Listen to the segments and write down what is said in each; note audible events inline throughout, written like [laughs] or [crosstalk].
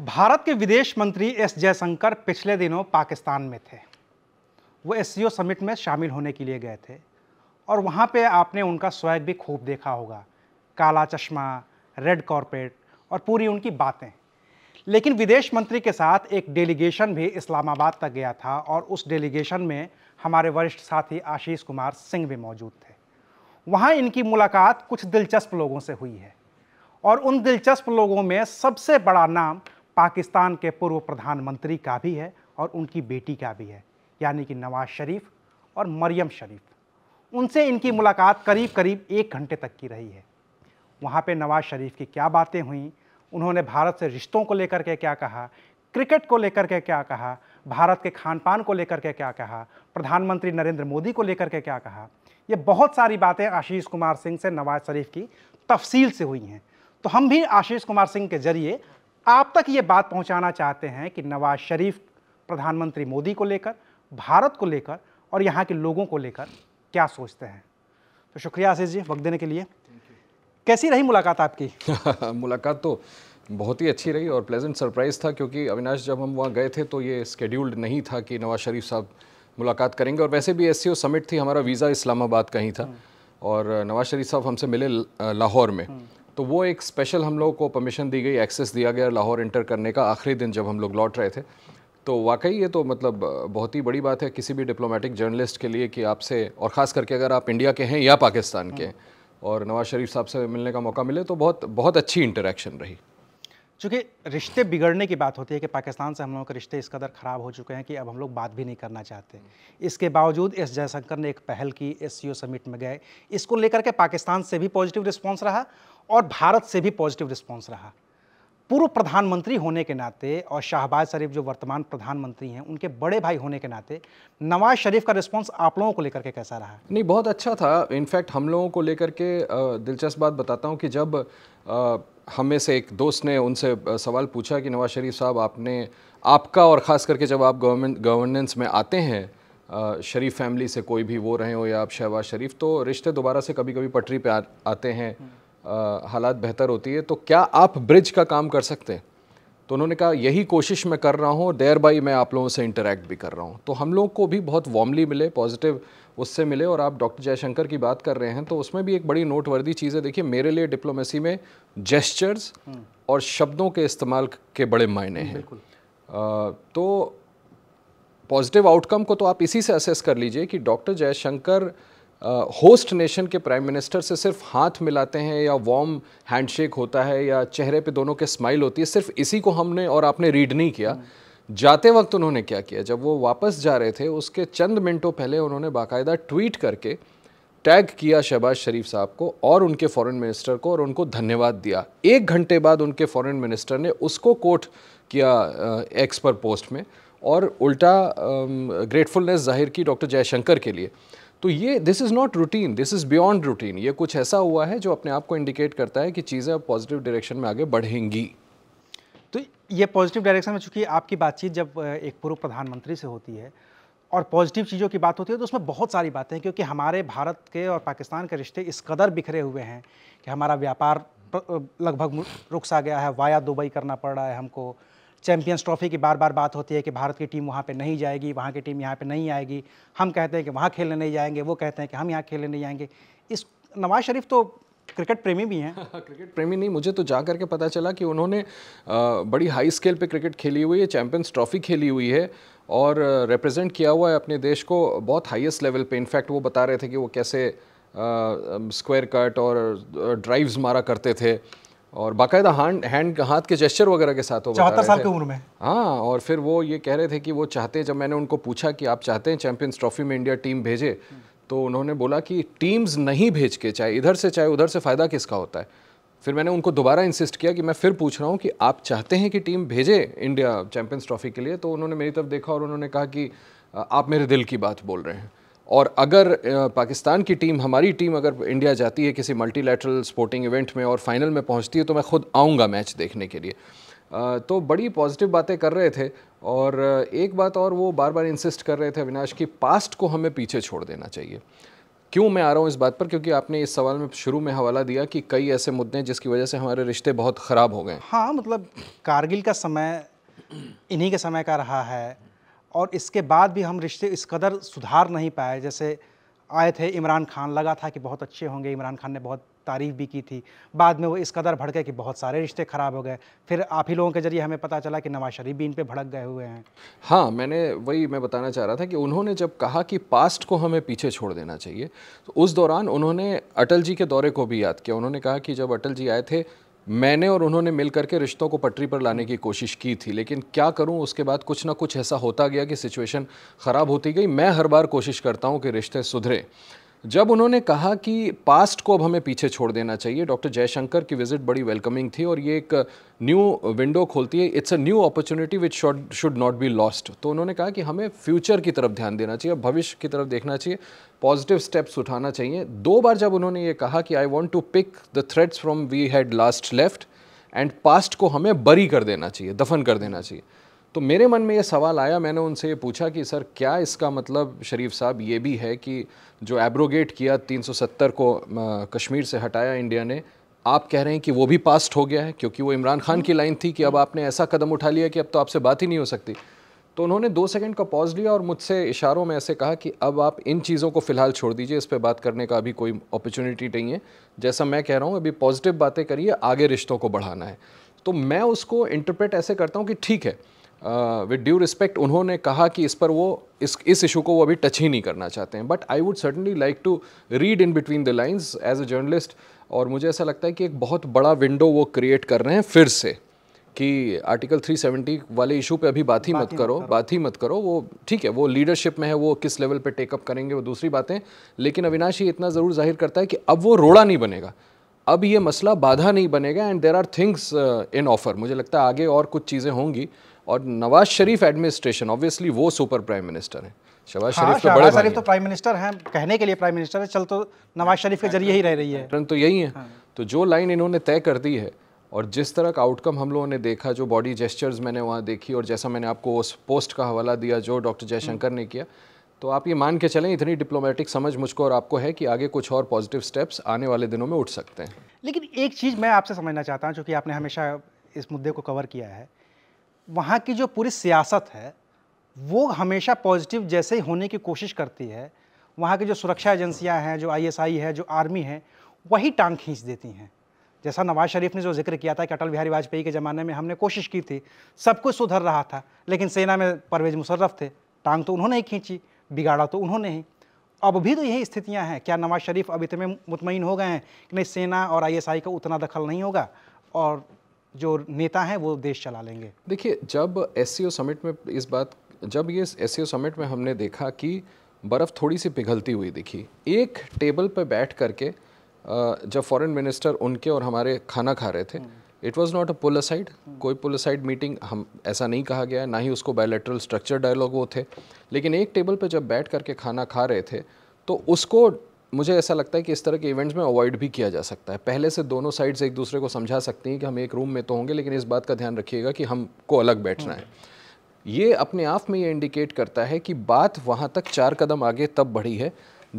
भारत के विदेश मंत्री एस जयशंकर पिछले दिनों पाकिस्तान में थे वो एस समिट में शामिल होने के लिए गए थे और वहाँ पे आपने उनका स्वैग भी खूब देखा होगा काला चश्मा रेड कॉरपेट और पूरी उनकी बातें लेकिन विदेश मंत्री के साथ एक डेलीगेशन भी इस्लामाबाद तक गया था और उस डेलीगेशन में हमारे वरिष्ठ साथी आशीष कुमार सिंह भी मौजूद थे वहाँ इनकी मुलाकात कुछ दिलचस्प लोगों से हुई है और उन दिलचस्प लोगों में सबसे बड़ा नाम पाकिस्तान के पूर्व प्रधानमंत्री का भी है और उनकी बेटी का भी है यानी कि नवाज शरीफ और मरियम शरीफ उनसे इनकी मुलाकात करीब करीब एक घंटे तक की रही है वहाँ पे नवाज शरीफ की क्या बातें हुई उन्होंने भारत से रिश्तों को लेकर के क्या कहा क्रिकेट को लेकर के क्या कहा भारत के खान पान को लेकर के क्या कहा प्रधानमंत्री नरेंद्र मोदी को लेकर के क्या कहा ये बहुत सारी बातें आशीष कुमार सिंह से नवाज शरीफ की तफसील से हुई हैं तो हम भी आशीष कुमार सिंह के जरिए आप तक ये बात पहुंचाना चाहते हैं कि नवाज शरीफ प्रधानमंत्री मोदी को लेकर भारत को लेकर और यहाँ के लोगों को लेकर क्या सोचते हैं तो शुक्रिया आशीष जी वक्त देने के लिए कैसी रही मुलाकात आपकी [laughs] मुलाकात तो बहुत ही अच्छी रही और प्लेजेंट सरप्राइज़ था क्योंकि अविनाश जब हम वहाँ गए थे तो ये स्केड्यूल्ड नहीं था कि नवाज शरीफ साहब मुलाकात करेंगे और वैसे भी एस समिट थी हमारा वीज़ा इस्लामाबाद का ही था हम्म। और नवाज शरीफ साहब हमसे मिले लाहौर में हम्म। तो वो एक स्पेशल हम लोगों को परमिशन दी गई एक्सेस दिया गया लाहौर इंटर करने का आखिरी दिन जब हम लोग लौट रहे थे तो वाकई ये तो मतलब बहुत ही बड़ी बात है किसी भी डिप्लोमेटिक जर्नलिस्ट के लिए कि आपसे और ख़ास करके अगर आप इंडिया के हैं या पाकिस्तान के हाँ। और नवाज़ शरीफ साहब से मिलने का मौका मिले तो बहुत बहुत अच्छी इंटरेक्शन रही चूँकि रिश्ते बिगड़ने की बात होती है कि पाकिस्तान से हम लोगों के रिश्ते इस कदर ख़राब हो चुके हैं कि अब हम लोग बात भी नहीं करना चाहते इसके बावजूद एस जयशंकर ने एक पहल की एस समिट में गए इसको लेकर के पाकिस्तान से भी पॉजिटिव रिस्पॉन्स रहा और भारत से भी पॉजिटिव रिस्पॉन्स रहा पूर्व प्रधानमंत्री होने के नाते और शाहबाज शरीफ जो वर्तमान प्रधानमंत्री हैं उनके बड़े भाई होने के नाते नवाज शरीफ का रिस्पांस आप लोगों को लेकर के कैसा रहा नहीं बहुत अच्छा था इनफैक्ट हम लोगों को लेकर के दिलचस्प बात बताता हूँ कि जब हमें से एक दोस्त ने उनसे सवाल पूछा कि नवाज शरीफ साहब आपने आपका और ख़ास करके जब आप गवर्नमेंट गवर्नेंस में आते हैं शरीफ फैमिली से कोई भी वो रहे हो या आप शहबाज शरीफ तो रिश्ते दोबारा से कभी कभी पटरी पर आ, आते हैं हालात बेहतर होती है तो क्या आप ब्रिज का काम कर सकते हैं तो उन्होंने कहा यही कोशिश मैं कर रहा हूँ और देयर बाई मैं आप लोगों से इंटरेक्ट भी कर रहा हूँ तो हम लोगों को भी बहुत वार्मली मिले पॉजिटिव उससे मिले और आप डॉक्टर जयशंकर की बात कर रहे हैं तो उसमें भी एक बड़ी नोटवर्दी चीज़ है देखिए मेरे लिए डिप्लोमेसी में जेस्चर्स हम्म। और शब्दों के इस्तेमाल के बड़े मायने हैं तो पॉजिटिव आउटकम को तो आप इसी से असेस कर लीजिए कि डॉक्टर जयशंकर होस्ट नेशन के प्राइम मिनिस्टर से सिर्फ हाथ मिलाते हैं या वार्म हैंडशेक होता है या चेहरे पे दोनों के स्माइल होती है सिर्फ इसी को हमने और आपने रीड नहीं किया हम्म। जाते वक्त उन्होंने क्या किया जब वो वापस जा रहे थे उसके चंद मिनटों पहले उन्होंने बाकायदा ट्वीट करके टैग किया शहबाज शरीफ साहब को और उनके फॉरेन मिनिस्टर को और उनको धन्यवाद दिया एक घंटे बाद उनके फॉरेन मिनिस्टर ने उसको कोट किया एक्सपर पोस्ट में और उल्टा ग्रेटफुलनेस जाहिर की डॉक्टर जयशंकर के लिए तो ये this is not routine this is beyond routine ये कुछ ऐसा हुआ है जो अपने आप को इंडिकेट करता है कि चीज़ें अब पॉजिटिव डायरेक्शन में आगे बढ़ेंगी तो ये पॉजिटिव डायरेक्शन में चूंकि आपकी बातचीत जब एक पूर्व प्रधानमंत्री से होती है और पॉजिटिव चीज़ों की बात होती है तो उसमें बहुत सारी बातें हैं क्योंकि हमारे भारत के और पाकिस्तान के रिश्ते इस कदर बिखरे हुए हैं कि हमारा व्यापार लगभग रुक सा गया है वाया दुबई करना पड़ रहा है हमको चैंपियंस ट्रॉफी की बार बार बात होती है कि भारत की टीम वहाँ पे नहीं जाएगी वहाँ की टीम यहाँ पे नहीं आएगी हम कहते हैं कि वहाँ खेलने नहीं जाएंगे वो कहते हैं कि हम यहाँ खेलने नहीं जाएंगे इस नवाज शरीफ तो क्रिकेट प्रेमी भी हैं [laughs] हाँ, क्रिकेट प्रेमी नहीं मुझे तो जा करके पता चला कि उन्होंने बड़ी हाई स्केल पे क्रिकेट खेली हुई है चैंपियंस ट्रॉफी खेली हुई है और रिप्रेजेंट किया हुआ है अपने देश को बहुत हाईएस्ट लेवल पे इनफैक्ट वो बता रहे थे कि वो कैसे स्क्वायर कट और ड्राइव्स मारा करते थे और बाकायदा हैंड हैंड हाथ के जेस्चर वगैरह के साथ वो चौहत्तर साल की उम्र में हाँ और फिर वो ये कह रहे थे कि वो चाहते जब मैंने उनको पूछा कि आप चाहते हैं चैंपियंस ट्रॉफी में इंडिया टीम भेजे तो उन्होंने बोला कि टीम्स नहीं भेज के चाहे इधर से चाहे उधर से फ़ायदा किसका होता है फिर मैंने उनको दोबारा इंसिस्ट किया कि मैं फिर पूछ रहा हूँ कि आप चाहते हैं कि टीम भेजे इंडिया चैंपियंस ट्रॉफी के लिए तो उन्होंने मेरी तरफ देखा और उन्होंने कहा कि आप मेरे दिल की बात बोल रहे हैं और अगर पाकिस्तान की टीम हमारी टीम अगर इंडिया जाती है किसी मल्टीलैटरल स्पोर्टिंग इवेंट में और फाइनल में पहुंचती है तो मैं खुद आऊँगा मैच देखने के लिए तो बड़ी पॉजिटिव बातें कर रहे थे और एक बात और वो बार बार इंसिस्ट कर रहे थे अविनाश कि पास्ट को हमें पीछे छोड़ देना चाहिए क्यों मैं आ रहा हूँ इस बात पर क्योंकि आपने इस सवाल में शुरू में हवाला दिया कि कई ऐसे मुद्दे हैं जिसकी वजह से हमारे रिश्ते बहुत ख़राब हो गए हाँ मतलब कारगिल का समय इन्हीं के समय का रहा है और इसके बाद भी हम रिश्ते इस कदर सुधार नहीं पाए जैसे आए थे इमरान खान लगा था कि बहुत अच्छे होंगे इमरान खान ने बहुत तारीफ़ भी की थी बाद में वो इस कदर भड़के कि बहुत सारे रिश्ते ख़राब हो गए फिर आप ही लोगों के जरिए हमें पता चला कि नवाज शरीफ भी इन पर भड़क गए हुए हैं हाँ मैंने वही मैं बताना चाह रहा था कि उन्होंने जब कहा कि पास्ट को हमें पीछे छोड़ देना चाहिए तो उस दौरान उन्होंने अटल जी के दौरे को भी याद किया उन्होंने कहा कि जब अटल जी आए थे मैंने और उन्होंने मिल करके रिश्तों को पटरी पर लाने की कोशिश की थी लेकिन क्या करूं उसके बाद कुछ ना कुछ ऐसा होता गया कि सिचुएशन ख़राब होती गई मैं हर बार कोशिश करता हूं कि रिश्ते सुधरे जब उन्होंने कहा कि पास्ट को अब हमें पीछे छोड़ देना चाहिए डॉक्टर जयशंकर की विजिट बड़ी वेलकमिंग थी और ये एक न्यू विंडो खोलती है it's a new opportunity which should not be lost तो उन्होंने कहा कि हमें फ्यूचर की तरफ ध्यान देना चाहिए भविष्य की तरफ देखना चाहिए पॉजिटिव स्टेप्स उठाना चाहिए दो बार जब उन्होंने ये कहा कि I want to pick the threads from we had last left and past को हमें बरी कर देना चाहिए दफन कर देना चाहिए तो मेरे मन में ये सवाल आया मैंने उनसे ये पूछा कि सर क्या इसका मतलब शरीफ साहब ये भी है कि जो एब्रोगेट किया 370 को कश्मीर से हटाया इंडिया ने आप कह रहे हैं कि वो भी पास्ट हो गया है क्योंकि वो इमरान खान की लाइन थी कि अब आपने ऐसा कदम उठा लिया कि अब तो आपसे बात ही नहीं हो सकती तो उन्होंने दो सेकंड का पॉज लिया और मुझसे इशारों में ऐसे कहा कि अब आप इन चीज़ों को फ़िलहाल छोड़ दीजिए इस पर बात करने का अभी कोई अपॉर्चुनिटी नहीं है जैसा मैं कह रहा हूँ अभी पॉजिटिव बातें करिए आगे रिश्तों को बढ़ाना है तो मैं उसको इंटरप्रेट ऐसे करता हूँ कि ठीक है विद ड्यू रिस्पेक्ट उन्होंने कहा कि इस पर वो इस इस इशू को वो अभी टच ही नहीं करना चाहते हैं but I would certainly like to read in between the lines as a journalist और मुझे ऐसा लगता है कि एक बहुत बड़ा विंडो वो क्रिएट कर रहे हैं फिर से कि आर्टिकल 370 वाले इशू पे अभी बात ही मत, करो, मत करो बात ही मत करो वो ठीक है वो लीडरशिप में है वो किस लेवल पे टेकअप करेंगे वो दूसरी बातें लेकिन अविनाश ये इतना ज़रूर जाहिर करता है कि अब वो रोड़ा नहीं बनेगा अब ये मसला बाधा नहीं बनेगा and there are things in offer मुझे लगता है आगे और कुछ चीज़ें होंगी और नवाज शरीफ एडमिनिस्ट्रेशन ऑब्वियसली वो सुपर प्राइम मिनिस्टर हैं शहबाज हाँ, शरीफ तो बड़े शरीफ तो प्राइम मिनिस्टर हैं कहने के लिए प्राइम मिनिस्टर है चल तो नवाज शरीफ के जरिए ही रह रही है तो यही है हाँ। तो जो लाइन इन्होंने तय कर दी है और जिस तरह का आउटकम हम लोगों ने देखा जो बॉडी जेस्चर्स मैंने वहाँ देखी और जैसा मैंने आपको उस पोस्ट का हवाला दिया जो डॉक्टर जयशंकर ने किया तो आप ये मान के चलें इतनी डिप्लोमेटिक समझ मुझको और आपको है कि आगे कुछ और पॉजिटिव स्टेप्स आने वाले दिनों में उठ सकते हैं लेकिन एक चीज़ मैं आपसे समझना चाहता हूँ चूँकि आपने हमेशा इस मुद्दे को कवर किया है वहाँ की जो पूरी सियासत है वो हमेशा पॉजिटिव जैसे ही होने की कोशिश करती है वहाँ की जो सुरक्षा एजेंसियाँ हैं जो आईएसआई है जो आर्मी है वही टांग खींच देती हैं जैसा नवाज शरीफ ने जो जिक्र किया था कि अटल बिहारी वाजपेयी के ज़माने में हमने कोशिश की थी सब कुछ सुधर रहा था लेकिन सेना में परवेज मुशर्रफ थे टांग तो उन्होंने ही खींची बिगाड़ा तो उन्होंने ही अब भी तो यही स्थितियाँ हैं क्या नवाज शरीफ अब इतने मुतमिन हो गए हैं कि नहीं सेना और आईएसआई का उतना दखल नहीं होगा और जो नेता हैं वो देश चला लेंगे देखिए जब एस समिट में इस बात जब ये एस समिट में हमने देखा कि बर्फ़ थोड़ी सी पिघलती हुई दिखी एक टेबल पर बैठ करके जब फॉरेन मिनिस्टर उनके और हमारे खाना खा रहे थे it was not a poolside कोई पोलसाइड मीटिंग हम ऐसा नहीं कहा गया ना ही उसको बायोलेट्रल स्ट्रक्चर डायलॉग वो थे लेकिन एक टेबल पर जब बैठ करके खाना खा रहे थे तो उसको मुझे ऐसा लगता है कि इस तरह के इवेंट्स में अवॉइड भी किया जा सकता है पहले से दोनों साइड्स एक दूसरे को समझा सकती हैं कि हम एक रूम में तो होंगे लेकिन इस बात का ध्यान रखिएगा कि हमको अलग बैठना है ये अपने आप में ये इंडिकेट करता है कि बात वहाँ तक चार कदम आगे तब बढ़ी है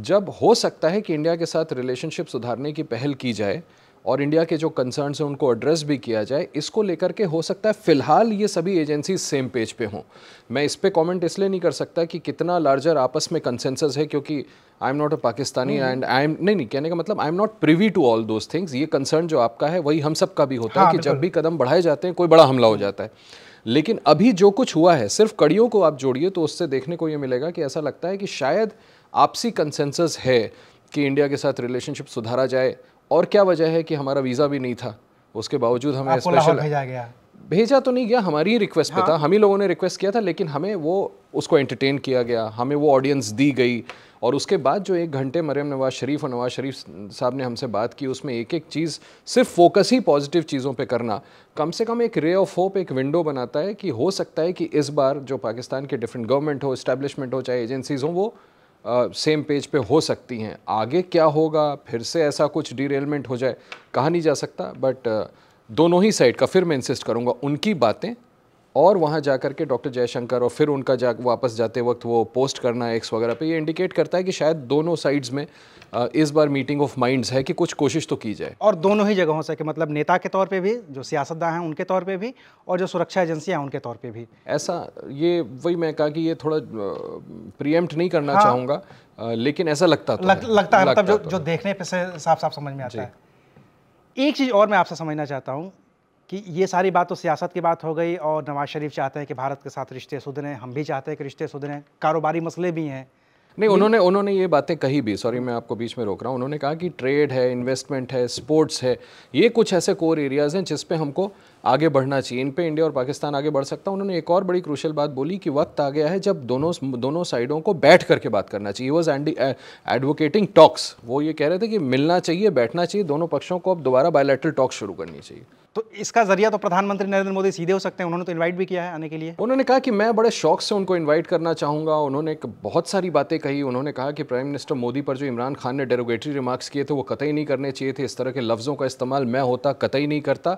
जब हो सकता है कि इंडिया के साथ रिलेशनशिप सुधारने की पहल की जाए और इंडिया के जो कंसर्न हैं उनको एड्रेस भी किया जाए इसको लेकर के हो सकता है फ़िलहाल ये सभी एजेंसी सेम पेज पे हों मैं इस पर कॉमेंट इसलिए नहीं कर सकता कि कितना लार्जर आपस में कंसेंसस है क्योंकि I am not a Pakistani and I am नहीं नहीं कहने का मतलब I am not privy to all those things ये कंसर्न जो आपका है वही हम सब का भी होता हाँ, है कि जब भी कदम बढ़ाए जाते हैं कोई बड़ा हमला हो जाता है लेकिन अभी जो कुछ हुआ है सिर्फ कड़ियों को आप जोड़िए तो उससे देखने को ये मिलेगा कि ऐसा लगता है कि शायद आपसी कंसेंसस है कि इंडिया के साथ रिलेशनशिप सुधारा जाए और क्या वजह है कि हमारा वीज़ा भी नहीं था उसके बावजूद हमें स्पेशल भेजा गया भेजा तो नहीं गया हमारी ही रिक्वेस्ट हाँ। पे था हम ही लोगों ने रिक्वेस्ट किया था लेकिन हमें वो उसको एंटरटेन किया गया हमें वो ऑडियंस दी गई और उसके बाद जो एक घंटे मरियम नवाज शरीफ और नवाज शरीफ साहब ने हमसे बात की उसमें एक एक चीज़ सिर्फ फोकस ही पॉजिटिव चीज़ों पे करना कम से कम एक रे ऑफ होप एक विंडो बनाता है कि हो सकता है कि इस बार जो पाकिस्तान के डिफरेंट गवर्नमेंट हो इस्टेब्लिशमेंट हो चाहे एजेंसीज़ हों वो सेम पेज पे हो सकती हैं आगे क्या होगा फिर से ऐसा कुछ डीरेलमेंट हो जाए कहा नहीं जा सकता बट दोनों ही साइड का फिर मैं इंसिस्ट करूँगा उनकी बातें और वहाँ जा कर के डॉक्टर जयशंकर और फिर उनका जा वापस जाते वक्त वो पोस्ट करना एक्स वगैरह पे ये इंडिकेट करता है कि शायद दोनों साइड्स में इस बार मीटिंग ऑफ माइंड्स है कि कुछ कोशिश तो की जाए और दोनों ही जगहों से कि मतलब नेता के तौर पे भी जो सियासतदान हैं उनके तौर पे भी और जो सुरक्षा एजेंसियां उनके तौर पर भी ऐसा ये वही मैं कहा कि ये थोड़ा प्रियम्प्ट नहीं करना हाँ, चाहूँगा लेकिन ऐसा लगता तो लगता है मतलब जो, तो जो देखने पर से साफ साफ समझ में आता है एक चीज़ और मैं आपसे समझना चाहता हूँ कि ये सारी बात तो सियासत की बात हो गई और नवाज शरीफ चाहते हैं कि भारत के साथ रिश्ते सुधरें हम भी चाहते हैं कि रिश्ते सुधरें कारोबारी मसले भी हैं नहीं उन्होंने उन्होंने ये बातें कही भी सॉरी मैं आपको बीच में रोक रहा हूँ उन्होंने कहा कि ट्रेड है इन्वेस्टमेंट है स्पोर्ट्स है ये कुछ ऐसे कोर एरियाज़ हैं जिसपे हमको आगे बढ़ना चाहिए इन पे इंडिया और पाकिस्तान आगे बढ़ सकता है उन्होंने एक और बड़ी क्रूशल बात बोली कि वक्त आ गया है जब दोनों दोनों साइडों को बैठ करके बात करना चाहिए वॉज एडवोकेटिंग टॉक्स वो ये कह रहे थे कि मिलना चाहिए बैठना चाहिए दोनों पक्षों को अब दोबारा बायोलेट्रल टॉक्स शुरू करनी चाहिए तो इसका जरिया तो प्रधानमंत्री नरेंद्र मोदी सीधे हो सकते हैं उन्होंने तो इनवाइट भी किया है आने के लिए उन्होंने कहा कि मैं बड़े शौक से उनको इनवाइट करना चाहूंगा उन्होंने बहुत सारी बातें कही उन्होंने कहा कि प्राइम मिनिस्टर मोदी पर जो इमरान खान ने डेरोगेटरी रिमार्क्स किए थे वो कतई नहीं करने चाहिए थे इस तरह के लफ्ज़ों का इस्तेमाल मैं होता कतई नहीं करता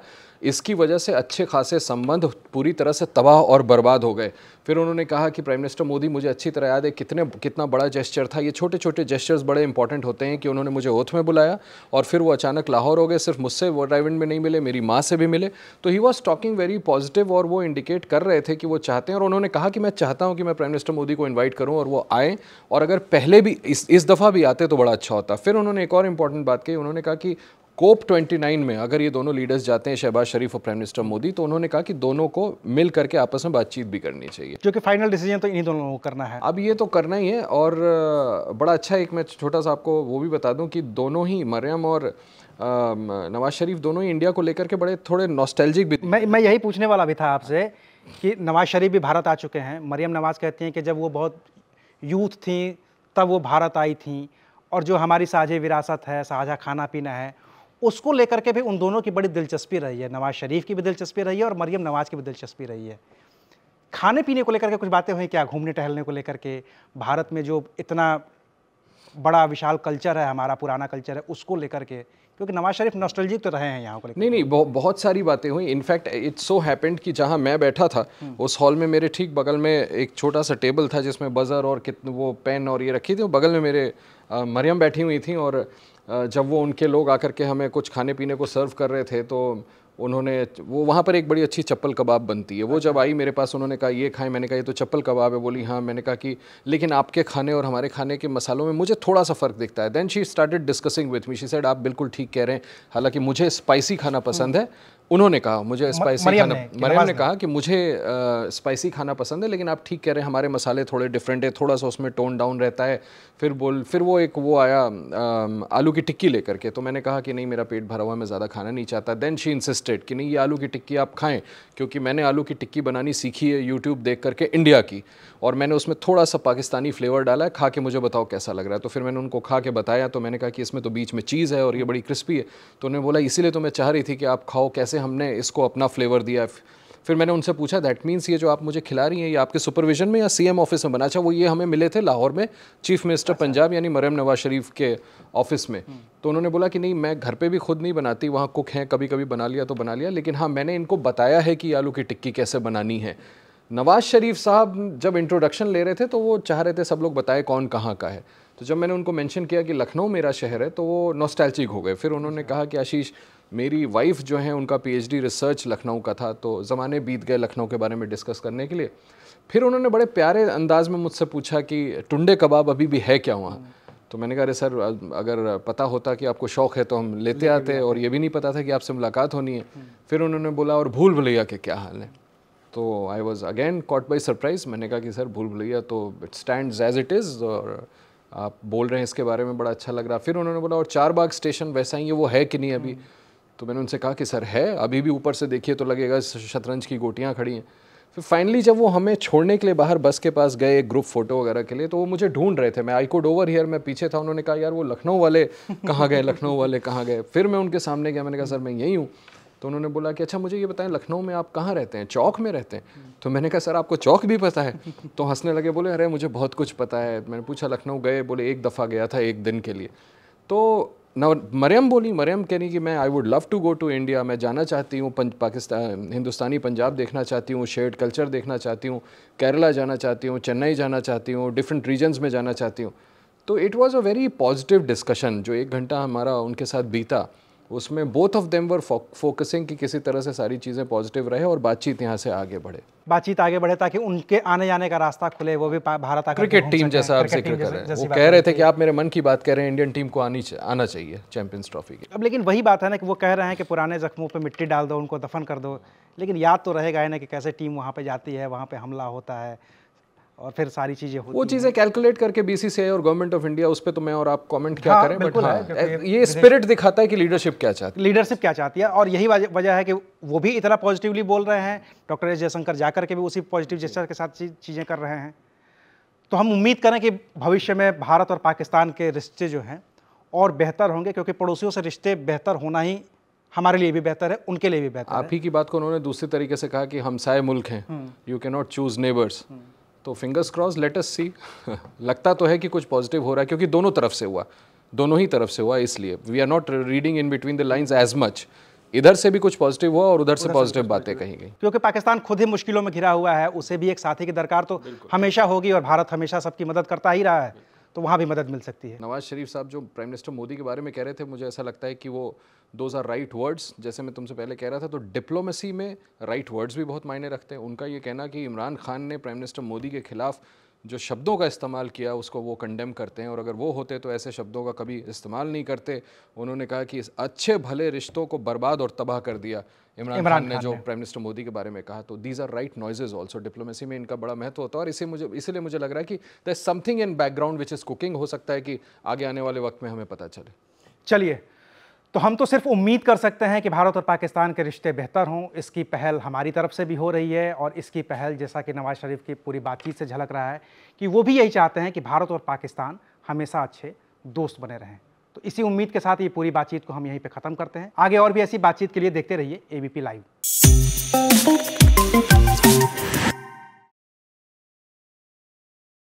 इसकी वजह वजह से अच्छे खासे संबंध पूरी तरह से तबाह और बर्बाद हो गए फिर उन्होंने कहा कि प्राइम मिनिस्टर मोदी मुझे अच्छी तरह याद है कितने कितना बड़ा जेस्चर था ये छोटे छोटे जेस्चर्स बड़े इंपॉर्टेंट होते हैं कि उन्होंने मुझे ओथ में बुलाया और फिर वो अचानक लाहौर हो गए सिर्फ मुझसे वो ड्राइवेंट में नहीं मिले मेरी माँ से भी मिले तो he was talking very positive और वो इंडिकेट कर रहे थे कि वो चाहते हैं और उन्होंने कहा कि मैं चाहता हूँ कि मैं प्राइम मिनिस्टर मोदी को इन्वाइट करूँ और वो आएँ और अगर पहले भी इस इस दफ़ा भी आते तो बड़ा अच्छा होता फिर उन्होंने एक और इंपॉर्टेंट बात कही उन्होंने कहा कि कोप 29 में अगर ये दोनों लीडर्स जाते हैं शहबाज शरीफ और प्राइम मिनिस्टर मोदी तो उन्होंने कहा कि दोनों को मिल करके आपस में बातचीत भी करनी चाहिए जो कि फाइनल डिसीजन तो इन्हीं दोनों को करना है अब ये तो करना ही है और बड़ा अच्छा एक मैं छोटा सा आपको वो भी बता दूं कि दोनों ही मरियम और नवाज शरीफ दोनों ही इंडिया को लेकर के बड़े थोड़े नॉस्टैल्जिक भी मैं मैं यही पूछने वाला भी था आपसे कि नवाज शरीफ भी भारत आ चुके हैं मरियम नवाज कहती हैं कि जब वो बहुत यूथ थी तब वो भारत आई थी और जो हमारी साझे विरासत है साझा खाना पीना है उसको लेकर के भी उन दोनों की बड़ी दिलचस्पी रही है नवाज शरीफ की भी दिलचस्पी रही है और मरियम नवाज की भी दिलचस्पी रही है खाने पीने को लेकर के कुछ बातें हुई क्या घूमने टहलने को लेकर के भारत में जो इतना बड़ा विशाल कल्चर है हमारा पुराना कल्चर है उसको लेकर के क्योंकि नवाज शरीफ नॉस्टलजिक तो रहे हैं यहाँ को नहीं नहीं बहुत सारी बातें हुई इनफैक्ट इट्स सो हैपेंड कि जहाँ मैं बैठा था हम्म। उस हॉल में मेरे ठीक बगल में एक छोटा सा टेबल था जिसमें बज़र और कितने वो पेन और ये रखी थी बगल में मेरे मरियम बैठी हुई थी और जब वो उनके लोग आकर के हमें कुछ खाने पीने को सर्व कर रहे थे तो उन्होंने वो वहाँ पर एक बड़ी अच्छी चप्पल कबाब बनती है वो जब आई मेरे पास उन्होंने कहा ये खाएं मैंने कहा ये तो चप्पल कबाब है बोली हाँ मैंने कहा कि लेकिन आपके खाने और हमारे खाने के मसालों में मुझे थोड़ा सा फ़र्क दिखता है then she started discussing with me she said आप बिल्कुल ठीक कह रहे हैं हालांकि मुझे स्पाइसी खाना पसंद है उन्होंने कहा मुझे स्पाइसी खाना मरियम ने कहा कि मुझे स्पाइसी खाना पसंद है लेकिन आप ठीक कह रहे हैं हमारे मसाले थोड़े डिफरेंट है थोड़ा सा उसमें टोन डाउन रहता है फिर बोल फिर वो एक वो आया आलू की टिक्की लेकर के तो मैंने कहा कि नहीं मेरा पेट भरा हुआ है मैं ज़्यादा खाना नहीं चाहता देन शी इंसिस्टेड कि नहीं ये आलू की टिक्की आप खाएं क्योंकि मैंने आलू की टिक्की बनानी सीखी है यूट्यूब देख करके इंडिया की और मैंने उसमें थोड़ा सा पाकिस्तानी फ्लेवर डाला है खा के मुझे बताओ कैसा लग रहा है तो फिर मैंने उनको खा के बताया तो मैंने कहा कि इसमें तो बीच में चीज़ है और ये बड़ी क्रिस्पी है तो उन्होंने बोला इसीलिए तो मैं चाह रही थी कि आप खाओ कैसे से हमने इसको अपना फ्लेवर दिया है फिर मैंने उनसे पूछा दैट मीन्स ये जो आप मुझे खिला रही हैं ये आपके सुपरविजन में या सीएम ऑफिस में बना अच्छा वो ये हमें मिले थे लाहौर में चीफ अच्छा। मिनिस्टर पंजाब यानी मरम नवाज शरीफ के ऑफिस में हम्म। तो उन्होंने बोला कि नहीं मैं घर पे भी खुद नहीं बनाती वहाँ कुक हैं कभी कभी बना लिया तो बना लिया लेकिन हाँ मैंने इनको बताया है कि आलू की टिक्की कैसे बनानी है नवाज शरीफ साहब जब इंट्रोडक्शन ले रहे थे तो वो चाह रहे थे सब लोग बताए कौन कहाँ का है तो जब मैंने उनको मेंशन किया कि लखनऊ मेरा शहर है तो वो नोस्टैल्चिक हो गए फिर उन्होंने अच्छा। कहा कि आशीष मेरी वाइफ जो है उनका पीएचडी रिसर्च लखनऊ का था तो ज़माने बीत गए लखनऊ के बारे में डिस्कस करने के लिए फिर उन्होंने बड़े प्यारे अंदाज में मुझसे पूछा कि टुंडे कबाब अभी भी है क्या वहाँ तो मैंने कहा अरे सर अगर पता होता कि आपको शौक़ है तो हम लेते आते और ये भी नहीं पता था कि आपसे मुलाकात होनी है फिर उन्होंने बोला और भूल भुलैया के क्या हाल है तो I was again caught by surprise मैंने कहा कि सर भूल भुलैया तो it stand as it is और आप बोल रहे हैं इसके बारे में बड़ा अच्छा लग रहा फिर उन्होंने बोला और चार बाग स्टेशन वैसा ही है वो है कि नहीं अभी तो मैंने उनसे कहा कि सर है अभी भी ऊपर से देखिए तो लगेगा शतरंज की गोटियाँ खड़ी हैं फिर फाइनली जब वो हमें छोड़ने के लिए बाहर बस के पास गए एक ग्रुप फोटो वगैरह के लिए तो वो मुझे ढूंढ रहे थे मैं आई कोड ओवर हियर मैं पीछे था उन्होंने कहा यार वो लखनऊ वाले कहाँ गए लखनऊ वाले कहाँ गए फिर मैं उनके सामने गया मैंने कहा सर मैं यही हूँ तो उन्होंने बोला कि अच्छा मुझे ये बताएं लखनऊ में आप कहाँ रहते हैं चौक में रहते हैं तो मैंने कहा सर आपको चौक भी पता है तो हंसने लगे बोले अरे मुझे बहुत कुछ पता है मैंने पूछा लखनऊ गए बोले एक दफ़ा गया था एक दिन के लिए तो नव मरियम बोली मरियम कह रही कि मैं I would love to go to India मैं जाना चाहती हूँ पाकिस्तान हिंदुस्तानी पंजाब देखना चाहती हूँ शेड कल्चर देखना चाहती हूँ केरला जाना चाहती हूँ चेन्नई जाना चाहती हूँ डिफरेंट रीजन्स में जाना चाहती हूँ तो it was a very positive discussion जो एक घंटा हमारा उनके साथ बीता उसमें both of them were focusing कि किसी तरह से सारी चीज़ें पॉजिटिव रहे और बातचीत यहाँ से आगे बढ़े बातचीत आगे बढ़े ताकि उनके आने जाने का रास्ता खुले वो भी भारत आकर क्रिकेट टीम जैसा आप जिक्र कर रहे हैं वो कह रहे थे कि आप मेरे मन की बात कह रहे हैं इंडियन टीम को आनी आना चाहिए चैंपियंस ट्रॉफी की अब लेकिन वही बात है ना कि वो कह रहे हैं कि पुराने जख्मों पर मिट्टी डाल दो उनको दफन कर दो लेकिन याद तो रहेगा ना कि कैसे टीम वहाँ पर जाती है वहाँ पर हमला होता है और फिर सारी चीज़ें वो चीज़ें कैलकुलेट करके बीसीसीआई और गवर्नमेंट ऑफ इंडिया उस पर तो मैं और आप कमेंट क्या हाँ, करें बट हाँ, ये स्पिरिट दिखाता है कि लीडरशिप क्या चाहती है लीडरशिप क्या चाहती है और यही वजह है कि वो भी इतना पॉजिटिवली बोल रहे हैं डॉक्टर एस जयशंकर जाकर के भी उसी पॉजिटिव जेस्टर के साथ चीज़ें कर रहे हैं तो हम उम्मीद करें कि भविष्य में भारत और पाकिस्तान के रिश्ते जो हैं और बेहतर होंगे क्योंकि पड़ोसियों से रिश्ते बेहतर होना ही हमारे लिए भी बेहतर है उनके लिए भी बेहतर आप ही की बात को उन्होंने दूसरे तरीके से कहा कि हमसाए मुल्क हैं you can not choose neighbours तो फिंगर्स क्रॉस लेटेस्ट सी लगता तो है कि कुछ पॉजिटिव हो रहा है क्योंकि दोनों तरफ से हुआ दोनों ही तरफ से हुआ इसलिए we are not reading in between the lines as much इधर से भी कुछ पॉजिटिव हुआ और उधर से पॉजिटिव बातें कही गई क्योंकि पाकिस्तान खुद ही मुश्किलों में घिरा हुआ है उसे भी एक साथी की दरकार तो हमेशा होगी और भारत हमेशा सबकी मदद करता ही रहा है तो वहाँ भी मदद मिल सकती है नवाज शरीफ साहब जो प्राइम मिनिस्टर मोदी के बारे में कह रहे थे मुझे ऐसा लगता है कि वो दोज आर राइट वर्ड्स जैसे मैं तुमसे पहले कह रहा था तो डिप्लोमेसी में राइट वर्ड्स भी बहुत मायने रखते हैं उनका ये कहना कि इमरान खान ने प्राइम मिनिस्टर मोदी के खिलाफ जो शब्दों का इस्तेमाल किया उसको वो कंडेम करते हैं और अगर वो होते तो ऐसे शब्दों का कभी इस्तेमाल नहीं करते उन्होंने कहा कि इस अच्छे भले रिश्तों को बर्बाद और तबाह कर दिया इमरान खान, ने जो प्राइम मिनिस्टर मोदी के बारे में कहा तो these are right noises also diplomacy में इनका बड़ा महत्व होता है और इसे मुझे इसलिए मुझे लग रहा है कि the something in background which is cooking हो सकता है कि आगे आने वाले वक्त में हमें पता चले चलिए तो हम तो सिर्फ उम्मीद कर सकते हैं कि भारत और पाकिस्तान के रिश्ते बेहतर हों इसकी पहल हमारी तरफ से भी हो रही है और इसकी पहल जैसा कि नवाज शरीफ की पूरी बातचीत से झलक रहा है कि वो भी यही चाहते हैं कि भारत और पाकिस्तान हमेशा अच्छे दोस्त बने रहें तो इसी उम्मीद के साथ ये पूरी बातचीत को हम यहीं पर ख़त्म करते हैं आगे और भी ऐसी बातचीत के लिए देखते रहिए एबीपी लाइव